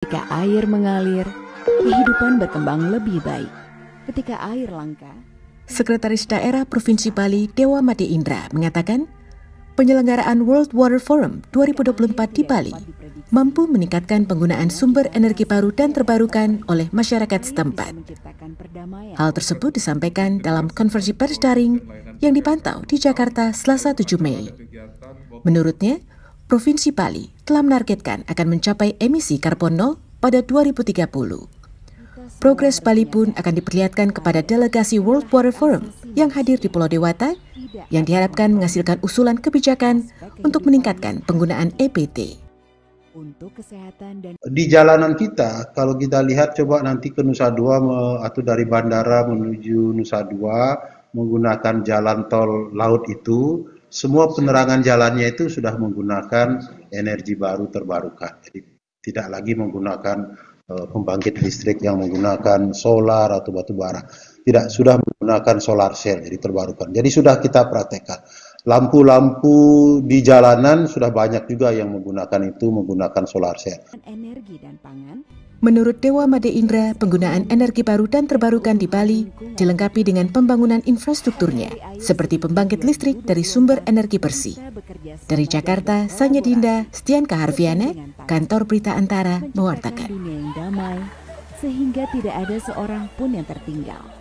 Ketika air mengalir, kehidupan berkembang lebih baik. Ketika air langka, Sekretaris Daerah Provinsi Bali Dewa Made Indra mengatakan, penyelenggaraan World Water Forum 2024 di Bali mampu meningkatkan penggunaan sumber energi baru dan terbarukan oleh masyarakat setempat. Hal tersebut disampaikan dalam konversi pers daring yang dipantau di Jakarta Selasa 7 Mei. Menurutnya, Provinsi Bali telah menargetkan akan mencapai emisi karbon nol pada 2030. Progres Bali pun akan diperlihatkan kepada delegasi World Water Forum yang hadir di Pulau Dewata yang diharapkan menghasilkan usulan kebijakan untuk meningkatkan penggunaan EPT. Untuk kesehatan dan di jalanan kita, kalau kita lihat coba nanti ke Nusa Dua atau dari bandara menuju Nusa Dua menggunakan jalan tol laut itu, semua penerangan jalannya itu sudah menggunakan energi baru terbarukan. Jadi tidak lagi menggunakan uh, pembangkit listrik yang menggunakan solar atau batu bara. Tidak, sudah menggunakan solar cell, jadi terbarukan. Jadi sudah kita praktekkan lampu-lampu di jalanan sudah banyak juga yang menggunakan itu menggunakan solar cell. Energi dan pangan. Menurut Dewa Made Indra, penggunaan energi baru dan terbarukan di Bali dilengkapi dengan pembangunan infrastrukturnya, seperti pembangkit listrik dari sumber energi bersih. Dari Jakarta, Sanya Dinda, Stian Kaharviana, Kantor Berita Antara, mewartakan. sehingga tidak ada seorang pun yang tertinggal.